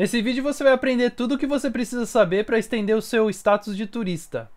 Nesse vídeo você vai aprender tudo o que você precisa saber para estender o seu status de turista.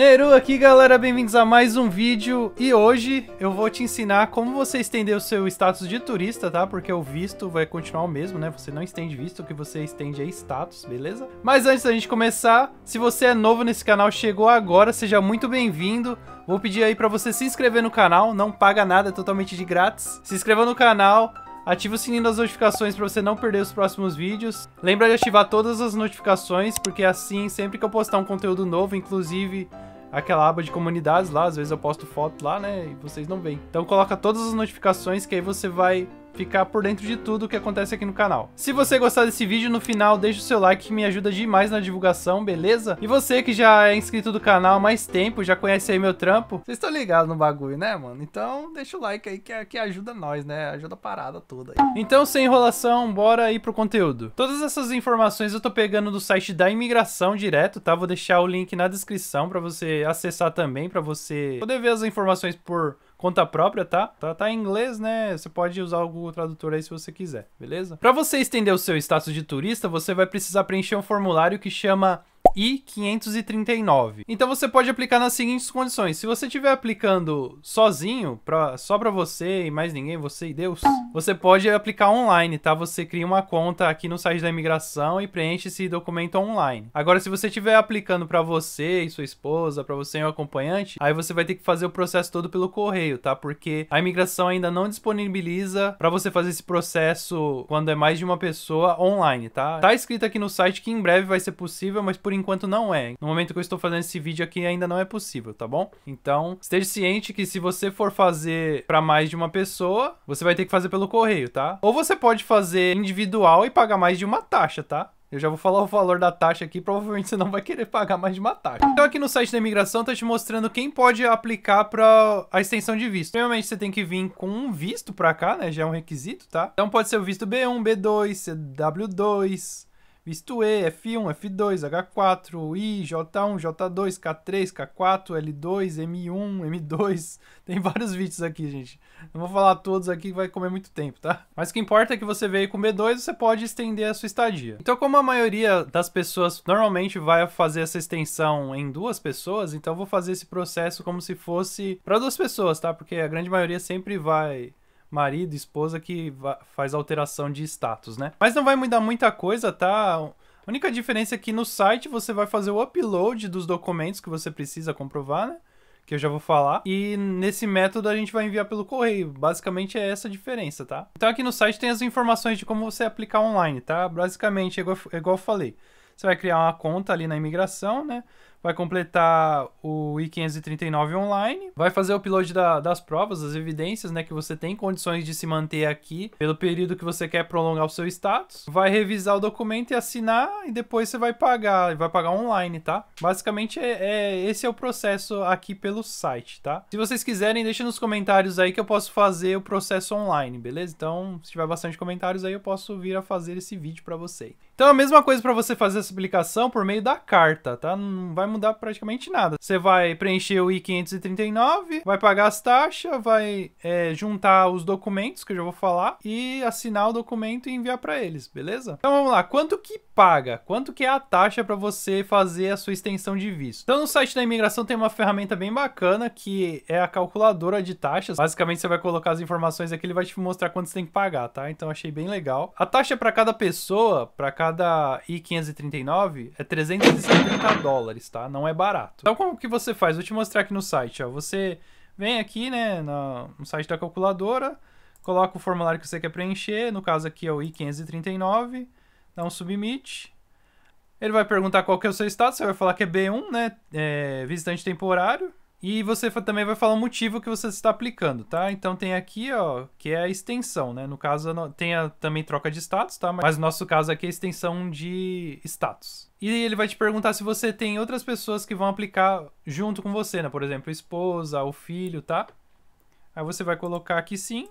Neru aqui galera, bem-vindos a mais um vídeo e hoje eu vou te ensinar como você estender o seu status de turista, tá? Porque o visto vai continuar o mesmo, né? Você não estende visto, o que você estende é status, beleza? Mas antes da gente começar, se você é novo nesse canal, chegou agora, seja muito bem-vindo. Vou pedir aí pra você se inscrever no canal, não paga nada, é totalmente de grátis. Se inscreva no canal, Ative o sininho das notificações para você não perder os próximos vídeos. Lembra de ativar todas as notificações, porque é assim, sempre que eu postar um conteúdo novo, inclusive aquela aba de comunidades lá, às vezes eu posto foto lá, né, e vocês não veem. Então coloca todas as notificações que aí você vai ficar por dentro de tudo o que acontece aqui no canal. Se você gostar desse vídeo, no final deixa o seu like que me ajuda demais na divulgação, beleza? E você que já é inscrito do canal há mais tempo, já conhece aí meu trampo, vocês estão ligados no bagulho, né, mano? Então deixa o like aí que, que ajuda nós, né? Ajuda a parada toda aí. Então, sem enrolação, bora aí pro conteúdo. Todas essas informações eu tô pegando do site da imigração direto, tá? Vou deixar o link na descrição pra você acessar também, pra você poder ver as informações por conta própria, tá? tá? Tá em inglês, né? Você pode usar o Google Tradutor aí se você quiser, beleza? Para você estender o seu status de turista, você vai precisar preencher um formulário que chama e 539. Então você pode aplicar nas seguintes condições. Se você estiver aplicando sozinho, pra, só para você e mais ninguém, você e Deus, você pode aplicar online, tá? Você cria uma conta aqui no site da imigração e preenche esse documento online. Agora, se você estiver aplicando para você e sua esposa, para você e um acompanhante, aí você vai ter que fazer o processo todo pelo correio, tá? Porque a imigração ainda não disponibiliza para você fazer esse processo quando é mais de uma pessoa online, tá? Tá escrito aqui no site que em breve vai ser possível, mas por enquanto enquanto não é. No momento que eu estou fazendo esse vídeo aqui, ainda não é possível, tá bom? Então, esteja ciente que se você for fazer para mais de uma pessoa, você vai ter que fazer pelo correio, tá? Ou você pode fazer individual e pagar mais de uma taxa, tá? Eu já vou falar o valor da taxa aqui, provavelmente você não vai querer pagar mais de uma taxa. Então aqui no site da imigração tá te mostrando quem pode aplicar para a extensão de visto. Primeiramente você tem que vir com um visto para cá, né? Já é um requisito, tá? Então pode ser o visto B1, B2, CW2, visto E, F1, F2, H4, I, J1, J2, K3, K4, L2, M1, M2. Tem vários vídeos aqui, gente. Não vou falar todos aqui, vai comer muito tempo, tá? Mas o que importa é que você veio com B2, você pode estender a sua estadia. Então, como a maioria das pessoas normalmente vai fazer essa extensão em duas pessoas, então eu vou fazer esse processo como se fosse para duas pessoas, tá? Porque a grande maioria sempre vai marido, esposa que faz alteração de status, né? Mas não vai mudar muita coisa, tá? A única diferença é que no site você vai fazer o upload dos documentos que você precisa comprovar, né? Que eu já vou falar. E nesse método a gente vai enviar pelo correio. Basicamente é essa a diferença, tá? Então aqui no site tem as informações de como você aplicar online, tá? Basicamente, é igual, é igual eu falei. Você vai criar uma conta ali na imigração, né? vai completar o I-539 online, vai fazer o upload da, das provas, das evidências, né, que você tem condições de se manter aqui pelo período que você quer prolongar o seu status, vai revisar o documento e assinar, e depois você vai pagar, vai pagar online, tá? Basicamente, é, é esse é o processo aqui pelo site, tá? Se vocês quiserem, deixa nos comentários aí que eu posso fazer o processo online, beleza? Então, se tiver bastante comentários aí, eu posso vir a fazer esse vídeo para você. Então, a mesma coisa para você fazer essa aplicação por meio da carta, tá? Não vai mudar praticamente nada. Você vai preencher o I-539, vai pagar as taxas, vai é, juntar os documentos, que eu já vou falar, e assinar o documento e enviar para eles, beleza? Então vamos lá, quanto que paga? Quanto que é a taxa para você fazer a sua extensão de visto? Então no site da imigração tem uma ferramenta bem bacana que é a calculadora de taxas. Basicamente você vai colocar as informações aqui, ele vai te mostrar quanto você tem que pagar, tá? Então achei bem legal. A taxa para cada pessoa, para cada I-539, é 370 dólares, tá? tá? Não é barato. Então como que você faz? Vou te mostrar aqui no site, ó. Você vem aqui, né, no site da calculadora, coloca o formulário que você quer preencher, no caso aqui é o I-539, dá um submit, ele vai perguntar qual que é o seu status, você vai falar que é B1, né, é visitante temporário, e você também vai falar o motivo que você está aplicando, tá? Então tem aqui, ó, que é a extensão, né? No caso, tem a, também troca de status, tá? Mas no nosso caso aqui é a extensão de status. E ele vai te perguntar se você tem outras pessoas que vão aplicar junto com você, né? Por exemplo, a esposa, o filho, tá? Aí você vai colocar aqui sim,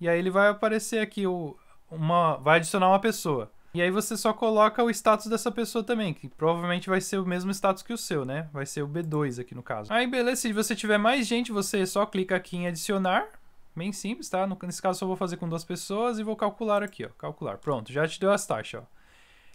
e aí ele vai aparecer aqui o, uma, vai adicionar uma pessoa. E aí você só coloca o status dessa pessoa também, que provavelmente vai ser o mesmo status que o seu, né? Vai ser o B2 aqui no caso. Aí beleza, se você tiver mais gente, você só clica aqui em adicionar. Bem simples, tá? Nesse caso só vou fazer com duas pessoas e vou calcular aqui, ó. Calcular. Pronto, já te deu as taxas, ó.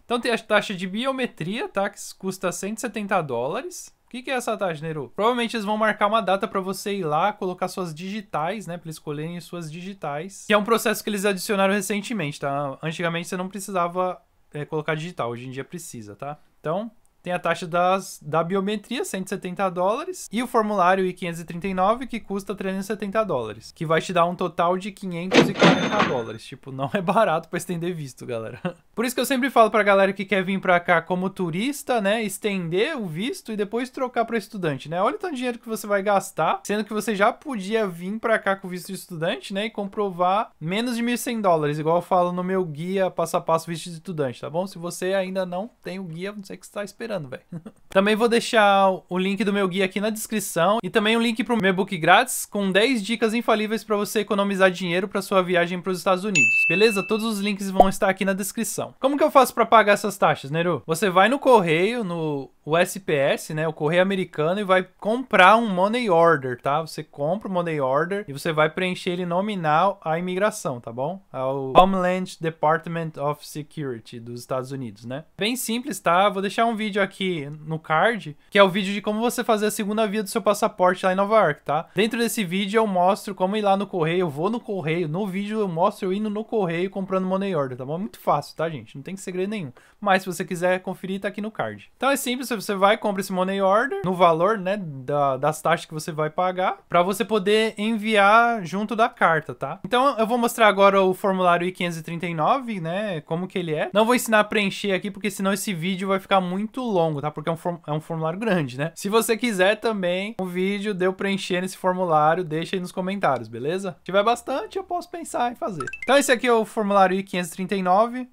Então tem a taxa de biometria, tá? Que custa 170 dólares que, que é essa taxa, tá, Nero? Provavelmente eles vão marcar uma data para você ir lá, colocar suas digitais, né? Pra escolherem suas digitais. Que é um processo que eles adicionaram recentemente, tá? Antigamente você não precisava é, colocar digital, hoje em dia precisa, tá? Então, tem a taxa das, da biometria, 170 dólares, e o formulário I-539, que custa 370 dólares, que vai te dar um total de 540 dólares. Tipo, não é barato para estender visto, galera. Por isso que eu sempre falo pra galera que quer vir pra cá como turista, né, estender o visto e depois trocar para estudante, né? Olha o tanto de dinheiro que você vai gastar, sendo que você já podia vir pra cá com visto de estudante, né, e comprovar menos de 1.100 dólares, igual eu falo no meu guia passo a passo visto de estudante, tá bom? Se você ainda não tem o guia, não sei o que você tá esperando esperando, velho. também vou deixar o link do meu guia aqui na descrição e também um link pro meu book grátis com 10 dicas infalíveis para você economizar dinheiro para sua viagem para os Estados Unidos. Beleza? Todos os links vão estar aqui na descrição. Como que eu faço para pagar essas taxas, Neru? Você vai no correio, no o SPS, né, o correio americano e vai comprar um money order, tá? Você compra o money order e você vai preencher ele nominal à imigração, tá bom? Ao Homeland Department of Security dos Estados Unidos, né? Bem simples, tá? Vou deixar um vídeo aqui no card, que é o vídeo de como você fazer a segunda via do seu passaporte lá em Nova York, tá? Dentro desse vídeo eu mostro como ir lá no correio, eu vou no correio, no vídeo eu mostro eu indo no correio comprando money order, tá bom? Muito fácil, tá, gente? Não tem segredo nenhum. Mas se você quiser conferir, tá aqui no card. Então é simples, você, você vai, compra esse money order no valor, né, da, das taxas que você vai pagar, para você poder enviar junto da carta, tá? Então eu vou mostrar agora o formulário I-539, né, como que ele é. Não vou ensinar a preencher aqui, porque senão esse vídeo vai ficar muito longo, tá? Porque é um, form é um formulário grande, né? Se você quiser também um vídeo de eu preencher nesse formulário, deixa aí nos comentários, beleza? Se tiver bastante, eu posso pensar em fazer. Então esse aqui é o formulário I-539.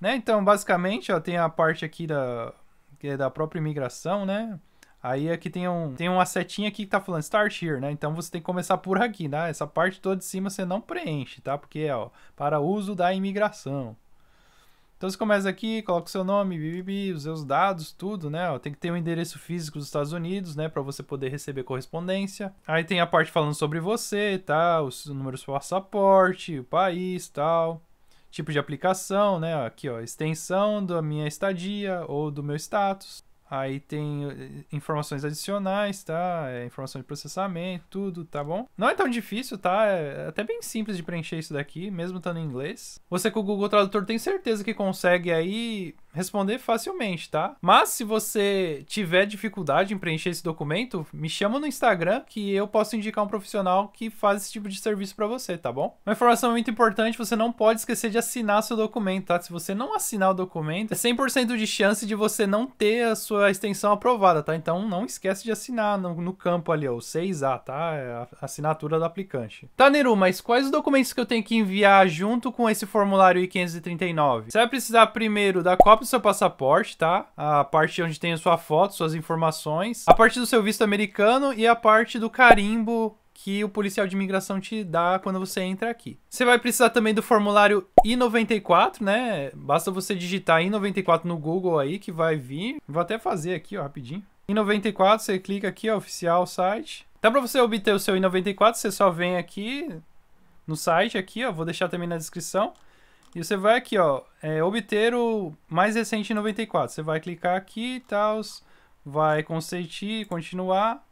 Né? Então, basicamente, ó, tem a parte aqui da que é da própria imigração, né? Aí aqui é tem, um, tem uma setinha aqui que tá falando Start Here, né? Então você tem que começar por aqui, né? Essa parte toda de cima você não preenche, tá? Porque, é, ó, para uso da imigração. Então você começa aqui, coloca o seu nome, bibibi, os seus dados, tudo, né? Ó, tem que ter um endereço físico dos Estados Unidos, né? Para você poder receber correspondência. Aí tem a parte falando sobre você, tá? O número do seu passaporte, o país, tal tipo de aplicação, né? Aqui, ó, extensão da minha estadia ou do meu status. Aí tem eh, informações adicionais, tá? É, informação de processamento, tudo, tá bom? Não é tão difícil, tá? É, é até bem simples de preencher isso daqui, mesmo estando em inglês. Você com o Google Tradutor tem certeza que consegue aí responder facilmente, tá? Mas se você tiver dificuldade em preencher esse documento, me chama no Instagram que eu posso indicar um profissional que faz esse tipo de serviço para você, tá bom? Uma informação muito importante, você não pode esquecer de assinar seu documento, tá? Se você não assinar o documento, é 100% de chance de você não ter a sua extensão aprovada, tá? Então não esquece de assinar no, no campo ali, ó, o 6A, tá? É a assinatura do aplicante. Tá, Neru, mas quais os documentos que eu tenho que enviar junto com esse formulário I-539? Você vai precisar primeiro da cópia do seu passaporte, tá? A parte onde tem a sua foto, suas informações, a parte do seu visto americano e a parte do carimbo que o policial de imigração te dá quando você entra aqui. Você vai precisar também do formulário I-94, né? Basta você digitar I-94 no Google aí que vai vir. Vou até fazer aqui, ó, rapidinho. I-94, você clica aqui, ó, oficial site. Então, para você obter o seu I-94, você só vem aqui no site aqui, ó, vou deixar também na descrição. E você vai aqui, ó, é, obter o mais recente em 94. Você vai clicar aqui e tal, vai consentir, continuar,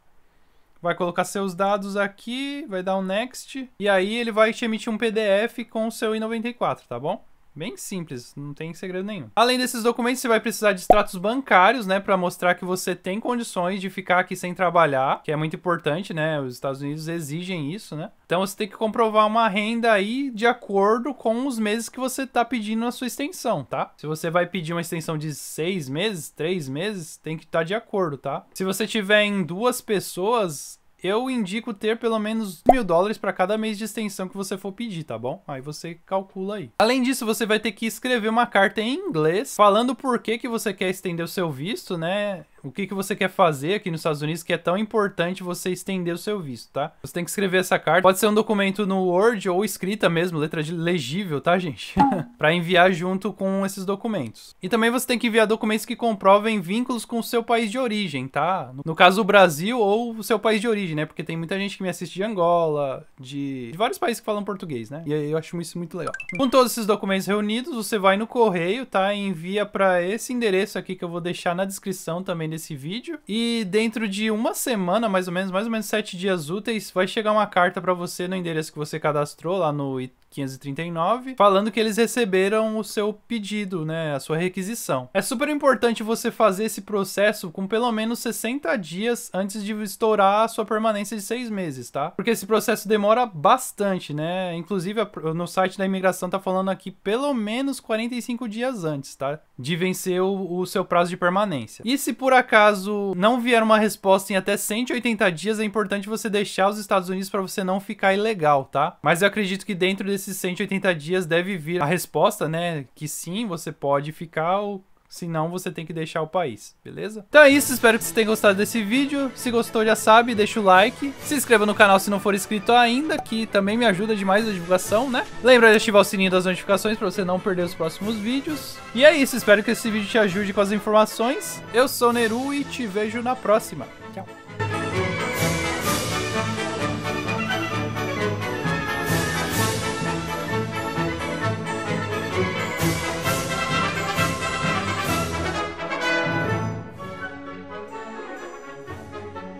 vai colocar seus dados aqui, vai dar um next, e aí ele vai te emitir um PDF com o seu i94, tá bom? Bem simples, não tem segredo nenhum. Além desses documentos, você vai precisar de extratos bancários, né, para mostrar que você tem condições de ficar aqui sem trabalhar, que é muito importante, né? Os Estados Unidos exigem isso, né? Então você tem que comprovar uma renda aí de acordo com os meses que você tá pedindo a sua extensão, tá? Se você vai pedir uma extensão de seis meses, três meses, tem que estar tá de acordo, tá? Se você tiver em duas pessoas, eu indico ter pelo menos mil dólares para cada mês de extensão que você for pedir, tá bom? Aí você calcula aí. Além disso, você vai ter que escrever uma carta em inglês falando por que, que você quer estender o seu visto, né? o que, que você quer fazer aqui nos Estados Unidos que é tão importante você estender o seu visto, tá? Você tem que escrever essa carta. Pode ser um documento no Word ou escrita mesmo, letra de legível, tá, gente? para enviar junto com esses documentos. E também você tem que enviar documentos que comprovem vínculos com o seu país de origem, tá? No caso, o Brasil ou o seu país de origem, né? Porque tem muita gente que me assiste de Angola, de, de vários países que falam português, né? E aí eu acho isso muito legal. Com todos esses documentos reunidos, você vai no correio, tá? E envia para esse endereço aqui que eu vou deixar na descrição também nesse vídeo. E dentro de uma semana, mais ou menos, mais ou menos sete dias úteis, vai chegar uma carta para você no endereço que você cadastrou lá no 539, falando que eles receberam o seu pedido, né, a sua requisição. É super importante você fazer esse processo com pelo menos 60 dias antes de estourar a sua permanência de seis meses, tá? Porque esse processo demora bastante, né? Inclusive no site da imigração tá falando aqui pelo menos 45 dias antes, tá? De vencer o, o seu prazo de permanência. E se por acaso não vier uma resposta em até 180 dias, é importante você deixar os Estados Unidos para você não ficar ilegal, tá? Mas eu acredito que dentro desse esses 180 dias deve vir a resposta, né? Que sim, você pode ficar ou senão você tem que deixar o país, beleza? Então é isso, espero que você tenha gostado desse vídeo. Se gostou, já sabe, deixa o like. Se inscreva no canal se não for inscrito ainda, que também me ajuda demais na divulgação, né? Lembra de ativar o sininho das notificações para você não perder os próximos vídeos. E é isso, espero que esse vídeo te ajude com as informações. Eu sou o Neru e te vejo na próxima. Tchau!